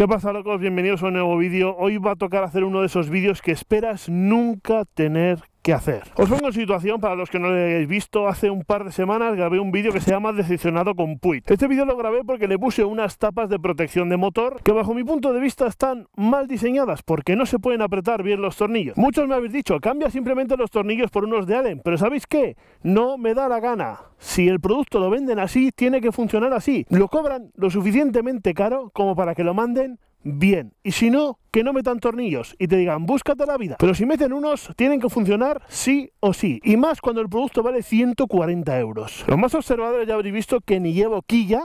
¿Qué pasa locos? Bienvenidos a un nuevo vídeo. Hoy va a tocar hacer uno de esos vídeos que esperas nunca tener qué hacer. Os pongo en situación para los que no lo hayáis visto. Hace un par de semanas grabé un vídeo que se llama Decepcionado con Puit. Este vídeo lo grabé porque le puse unas tapas de protección de motor que bajo mi punto de vista están mal diseñadas porque no se pueden apretar bien los tornillos. Muchos me habéis dicho, cambia simplemente los tornillos por unos de Allen, pero ¿sabéis qué? No me da la gana. Si el producto lo venden así, tiene que funcionar así. Lo cobran lo suficientemente caro como para que lo manden bien. Y si no, que no metan tornillos y te digan, búscate la vida. Pero si meten unos, tienen que funcionar sí o sí. Y más cuando el producto vale 140 euros. Los más observadores ya habréis visto que ni llevo quilla,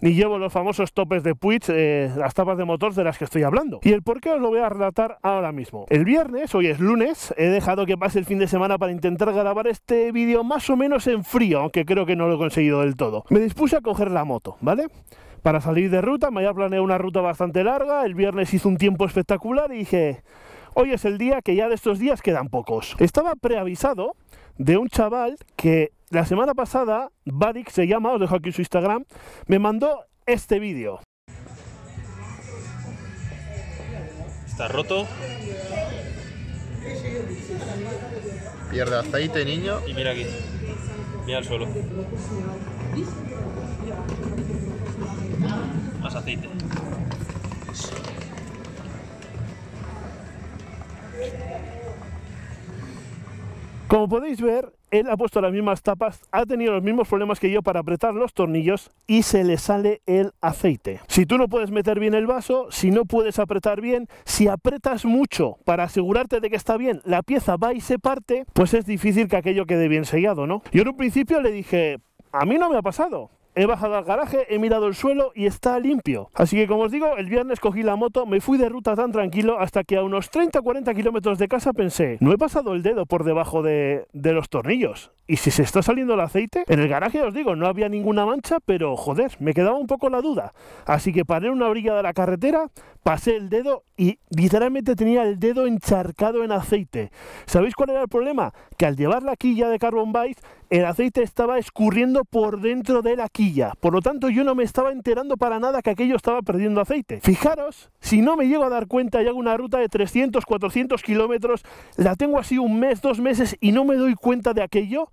ni llevo los famosos topes de Puig, eh, las tapas de motor de las que estoy hablando. Y el por qué os lo voy a relatar ahora mismo. El viernes, hoy es lunes, he dejado que pase el fin de semana para intentar grabar este vídeo más o menos en frío, aunque creo que no lo he conseguido del todo. Me dispuse a coger la moto, ¿vale? para salir de ruta. me había planeado una ruta bastante larga, el viernes hizo un tiempo espectacular y dije, hoy es el día que ya de estos días quedan pocos. Estaba preavisado de un chaval que la semana pasada, Badik se llama, os dejo aquí su Instagram, me mandó este vídeo. ¿Está roto? Pierde aceite, niño. Y mira aquí. Mira el suelo. Más aceite. Como podéis ver, él ha puesto las mismas tapas, ha tenido los mismos problemas que yo para apretar los tornillos y se le sale el aceite. Si tú no puedes meter bien el vaso, si no puedes apretar bien, si apretas mucho para asegurarte de que está bien, la pieza va y se parte, pues es difícil que aquello quede bien sellado, ¿no? Yo en un principio le dije, a mí no me ha pasado he bajado al garaje, he mirado el suelo y está limpio. Así que como os digo, el viernes cogí la moto, me fui de ruta tan tranquilo hasta que a unos 30 o 40 kilómetros de casa pensé, no he pasado el dedo por debajo de, de los tornillos. Y si se está saliendo el aceite, en el garaje os digo, no había ninguna mancha, pero joder, me quedaba un poco la duda. Así que paré en una orilla de la carretera, pasé el dedo y literalmente tenía el dedo encharcado en aceite. ¿Sabéis cuál era el problema? Que al llevar la quilla de Carbon Vice, el aceite estaba escurriendo por dentro de la quilla. Por lo tanto, yo no me estaba enterando para nada que aquello estaba perdiendo aceite. Fijaros, si no me llego a dar cuenta y hago una ruta de 300, 400 kilómetros, la tengo así un mes, dos meses y no me doy cuenta de aquello,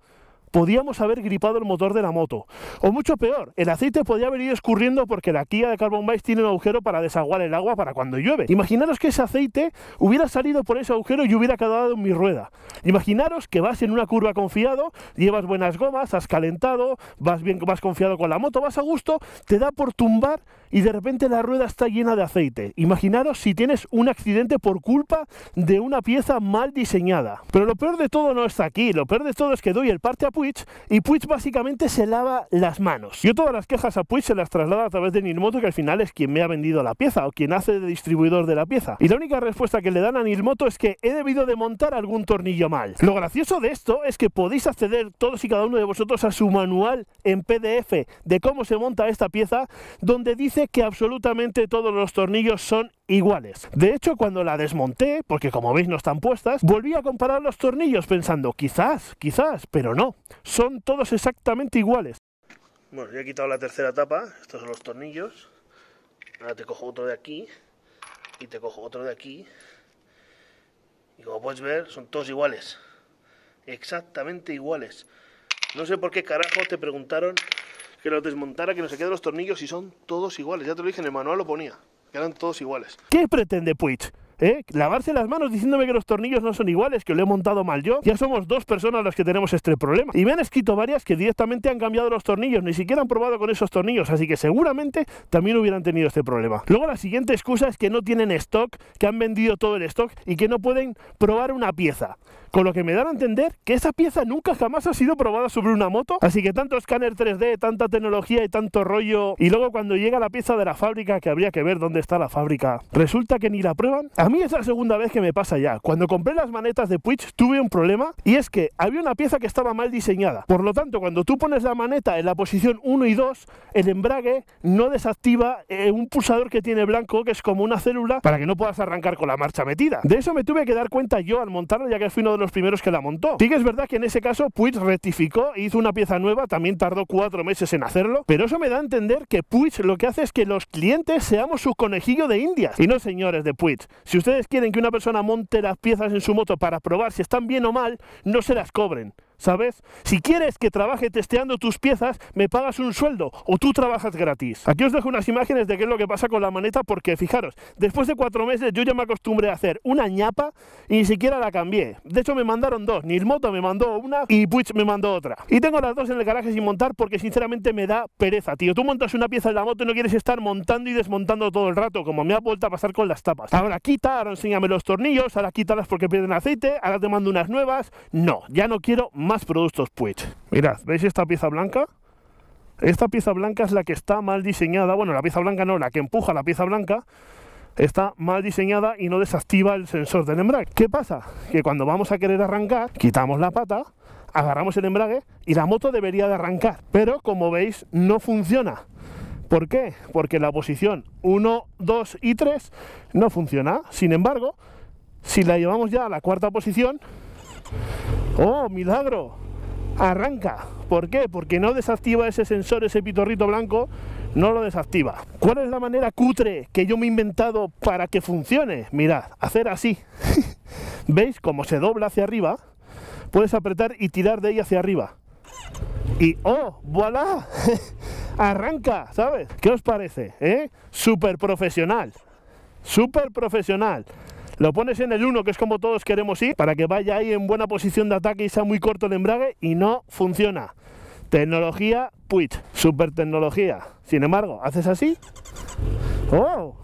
podíamos haber gripado el motor de la moto. O mucho peor, el aceite podía haber ido escurriendo porque la quilla de Carbon Vice tiene un agujero para desaguar el agua para cuando llueve. Imaginaros que ese aceite hubiera salido por ese agujero y hubiera quedado en mi rueda. Imaginaros que vas en una curva confiado, llevas buenas gomas, has calentado, vas bien, vas confiado con la moto, vas a gusto, te da por tumbar y de repente la rueda está llena de aceite. Imaginaros si tienes un accidente por culpa de una pieza mal diseñada. Pero lo peor de todo no está aquí, lo peor de todo es que doy el parte a Puig y Puig básicamente se lava las manos. Yo todas las quejas a Puig se las traslado a través de Nilmoto que al final es quien me ha vendido la pieza o quien hace de distribuidor de la pieza. Y la única respuesta que le dan a Nilmoto es que he debido de montar algún tornillo mal. Lo gracioso de esto es que podéis acceder todos y cada uno de vosotros a su manual en PDF de cómo se monta esta pieza donde dice que absolutamente todos los tornillos son iguales. De hecho, cuando la desmonté, porque como veis no están puestas, volví a comparar los tornillos pensando, quizás, quizás, pero no, son todos exactamente iguales. Bueno, ya he quitado la tercera tapa, estos son los tornillos. Ahora te cojo otro de aquí y te cojo otro de aquí. Y como puedes ver, son todos iguales. Exactamente iguales. No sé por qué carajo te preguntaron que lo desmontara, que no se queden los tornillos y son todos iguales. Ya te lo dije, en el manual lo ponía, que eran todos iguales. ¿Qué pretende Puig? ¿Eh? Lavarse las manos diciéndome que los tornillos no son iguales, que lo he montado mal yo. Ya somos dos personas las que tenemos este problema. Y me han escrito varias que directamente han cambiado los tornillos, ni siquiera han probado con esos tornillos, así que seguramente también hubieran tenido este problema. Luego la siguiente excusa es que no tienen stock, que han vendido todo el stock y que no pueden probar una pieza. Con lo que me dan a entender que esa pieza nunca jamás ha sido probada sobre una moto. Así que tanto escáner 3D, tanta tecnología y tanto rollo. Y luego cuando llega la pieza de la fábrica, que habría que ver dónde está la fábrica, resulta que ni la prueban. A mí es la segunda vez que me pasa ya. Cuando compré las manetas de Puig tuve un problema y es que había una pieza que estaba mal diseñada. Por lo tanto, cuando tú pones la maneta en la posición 1 y 2, el embrague no desactiva eh, un pulsador que tiene blanco, que es como una célula, para que no puedas arrancar con la marcha metida. De eso me tuve que dar cuenta yo al montarlo, ya que fui uno de los primeros que la montó. Sí que es verdad que en ese caso Puig rectificó e hizo una pieza nueva, también tardó cuatro meses en hacerlo, pero eso me da a entender que Puig lo que hace es que los clientes seamos su conejillo de indias y no señores de Puig. Si ustedes quieren que una persona monte las piezas en su moto para probar si están bien o mal, no se las cobren. ¿sabes? Si quieres que trabaje testeando tus piezas, me pagas un sueldo o tú trabajas gratis. Aquí os dejo unas imágenes de qué es lo que pasa con la maneta porque fijaros, después de cuatro meses yo ya me acostumbré a hacer una ñapa y ni siquiera la cambié. De hecho me mandaron dos, moto me mandó una y Puig me mandó otra. Y tengo las dos en el garaje sin montar porque sinceramente me da pereza, tío. Tú montas una pieza de la moto y no quieres estar montando y desmontando todo el rato, como me ha vuelto a pasar con las tapas. Ahora quita, ahora enséñame los tornillos, ahora quítalas porque pierden aceite, ahora te mando unas nuevas. No, ya no quiero más productos Puig. Mirad, ¿veis esta pieza blanca? Esta pieza blanca es la que está mal diseñada, bueno, la pieza blanca no, la que empuja la pieza blanca, está mal diseñada y no desactiva el sensor del embrague. ¿Qué pasa? Que cuando vamos a querer arrancar, quitamos la pata, agarramos el embrague y la moto debería de arrancar. Pero como veis, no funciona. ¿Por qué? Porque la posición 1, 2 y 3 no funciona. Sin embargo, si la llevamos ya a la cuarta posición, ¡Oh, milagro! Arranca. ¿Por qué? Porque no desactiva ese sensor, ese pitorrito blanco, no lo desactiva. ¿Cuál es la manera cutre que yo me he inventado para que funcione? Mirad, hacer así. ¿Veis? cómo se dobla hacia arriba, puedes apretar y tirar de ahí hacia arriba. Y ¡oh! ¡Voilà! Arranca, ¿sabes? ¿Qué os parece? ¿Eh? Súper profesional. Súper profesional. Lo pones en el 1, que es como todos queremos ir, para que vaya ahí en buena posición de ataque y sea muy corto el embrague, y no funciona. Tecnología Puit, super tecnología. Sin embargo, haces así. ¡Oh!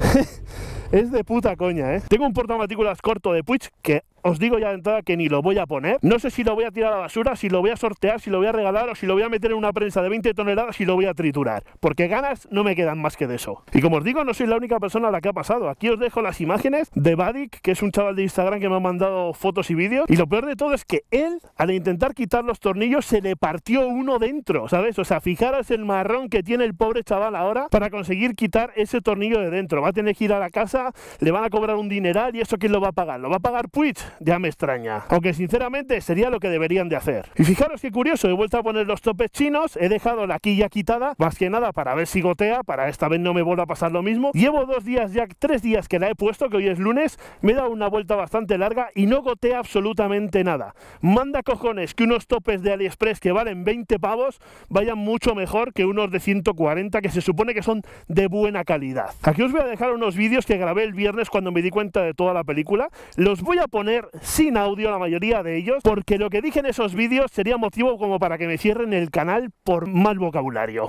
es de puta coña, ¿eh? Tengo un portamatículas corto de Puig que os digo ya de entrada que ni lo voy a poner. No sé si lo voy a tirar a la basura, si lo voy a sortear, si lo voy a regalar o si lo voy a meter en una prensa de 20 toneladas y lo voy a triturar. Porque ganas no me quedan más que de eso. Y como os digo, no soy la única persona a la que ha pasado. Aquí os dejo las imágenes de Badik, que es un chaval de Instagram que me ha mandado fotos y vídeos. Y lo peor de todo es que él, al intentar quitar los tornillos, se le partió uno dentro, ¿sabes? O sea, fijaros el marrón que tiene el pobre chaval ahora para conseguir quitar ese tornillo de dentro. Va a tener que ir a la casa, le van a cobrar un dineral y eso ¿quién lo va a pagar? ¿Lo va a pagar Puig? ya me extraña. Aunque sinceramente sería lo que deberían de hacer. Y fijaros qué curioso, he vuelto a poner los topes chinos, he dejado la quilla quitada, más que nada para ver si gotea, para esta vez no me vuelva a pasar lo mismo. Llevo dos días ya, tres días que la he puesto, que hoy es lunes, me he dado una vuelta bastante larga y no gotea absolutamente nada. Manda cojones que unos topes de AliExpress que valen 20 pavos vayan mucho mejor que unos de 140 que se supone que son de buena calidad. Aquí os voy a dejar unos vídeos que grabé el viernes cuando me di cuenta de toda la película. Los voy a poner sin audio la mayoría de ellos, porque lo que dije en esos vídeos sería motivo como para que me cierren el canal por mal vocabulario.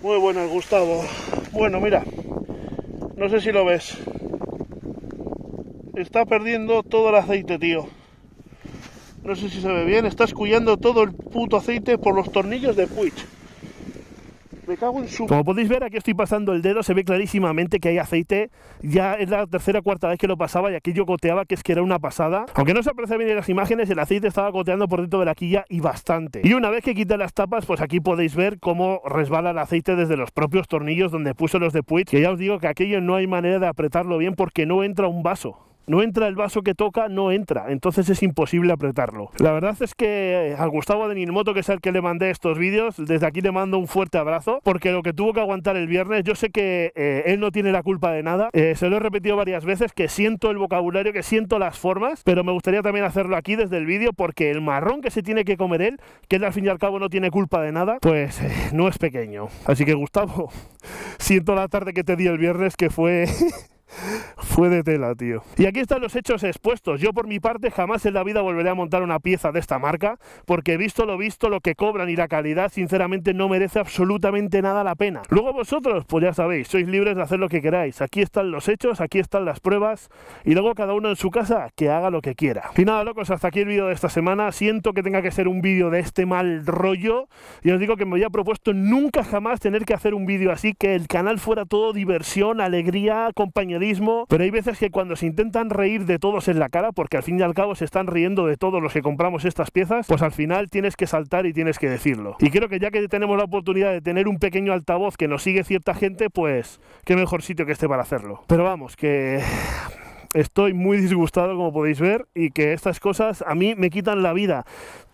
Muy buenas, Gustavo. Bueno, mira, no sé si lo ves. Está perdiendo todo el aceite, tío. No sé si se ve bien, está escullando todo el puto aceite por los tornillos de Puig. Como podéis ver, aquí estoy pasando el dedo, se ve clarísimamente que hay aceite. Ya es la tercera o cuarta vez que lo pasaba y aquí yo goteaba, que es que era una pasada. Aunque no se aprecia bien en las imágenes, el aceite estaba goteando por dentro de la quilla y bastante. Y una vez que quita las tapas, pues aquí podéis ver cómo resbala el aceite desde los propios tornillos donde puso los de Puig, que ya os digo que aquello no hay manera de apretarlo bien porque no entra un vaso no entra el vaso que toca, no entra, entonces es imposible apretarlo. La verdad es que eh, a Gustavo de Nimoto, que es el que le mandé estos vídeos, desde aquí le mando un fuerte abrazo, porque lo que tuvo que aguantar el viernes, yo sé que eh, él no tiene la culpa de nada, eh, se lo he repetido varias veces, que siento el vocabulario, que siento las formas, pero me gustaría también hacerlo aquí desde el vídeo, porque el marrón que se tiene que comer él, que él al fin y al cabo no tiene culpa de nada, pues no es pequeño. Así que Gustavo, siento la tarde que te di el viernes, que fue... Fue de tela, tío. Y aquí están los hechos expuestos. Yo por mi parte jamás en la vida volveré a montar una pieza de esta marca, porque visto lo visto, lo que cobran y la calidad, sinceramente no merece absolutamente nada la pena. Luego vosotros, pues ya sabéis, sois libres de hacer lo que queráis. Aquí están los hechos, aquí están las pruebas, y luego cada uno en su casa que haga lo que quiera. Y nada, locos, hasta aquí el vídeo de esta semana. Siento que tenga que ser un vídeo de este mal rollo, y os digo que me había propuesto nunca jamás tener que hacer un vídeo así, que el canal fuera todo diversión, alegría, compañía pero hay veces que cuando se intentan reír de todos en la cara, porque al fin y al cabo se están riendo de todos los que compramos estas piezas, pues al final tienes que saltar y tienes que decirlo. Y creo que ya que tenemos la oportunidad de tener un pequeño altavoz que nos sigue cierta gente, pues qué mejor sitio que este para hacerlo. Pero vamos, que estoy muy disgustado como podéis ver y que estas cosas a mí me quitan la vida.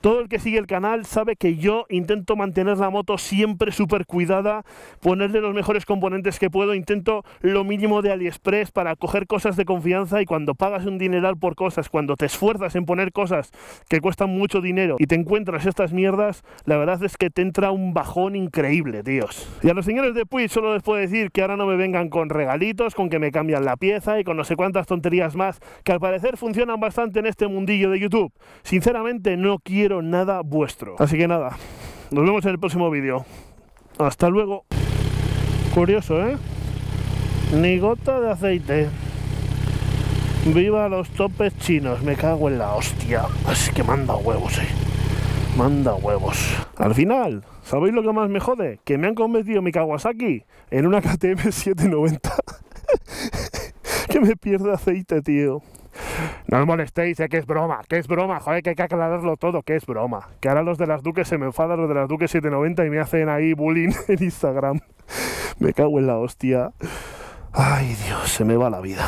Todo el que sigue el canal sabe que yo intento mantener la moto siempre súper cuidada, ponerle los mejores componentes que puedo, intento lo mínimo de AliExpress para coger cosas de confianza y cuando pagas un dineral por cosas, cuando te esfuerzas en poner cosas que cuestan mucho dinero y te encuentras estas mierdas, la verdad es que te entra un bajón increíble, tíos. Y a los señores de Puig solo les puedo decir que ahora no me vengan con regalitos, con que me cambian la pieza y con no sé cuántas tonterías más, que al parecer funcionan bastante en este mundillo de YouTube. Sinceramente no quiero pero nada vuestro. Así que nada, nos vemos en el próximo vídeo. Hasta luego. Curioso, ¿eh? Ni gota de aceite. Viva los topes chinos, me cago en la hostia. Así que manda huevos, eh. Manda huevos. Al final, ¿sabéis lo que más me jode? Que me han convertido mi Kawasaki en una KTM 790. que me pierda aceite, tío. No os molestéis, eh, que es broma, que es broma, joder, que hay que aclararlo todo, que es broma. Que ahora los de las Duques se me enfadan, los de las Duques 790 y me hacen ahí bullying en Instagram. Me cago en la hostia. Ay, Dios, se me va la vida.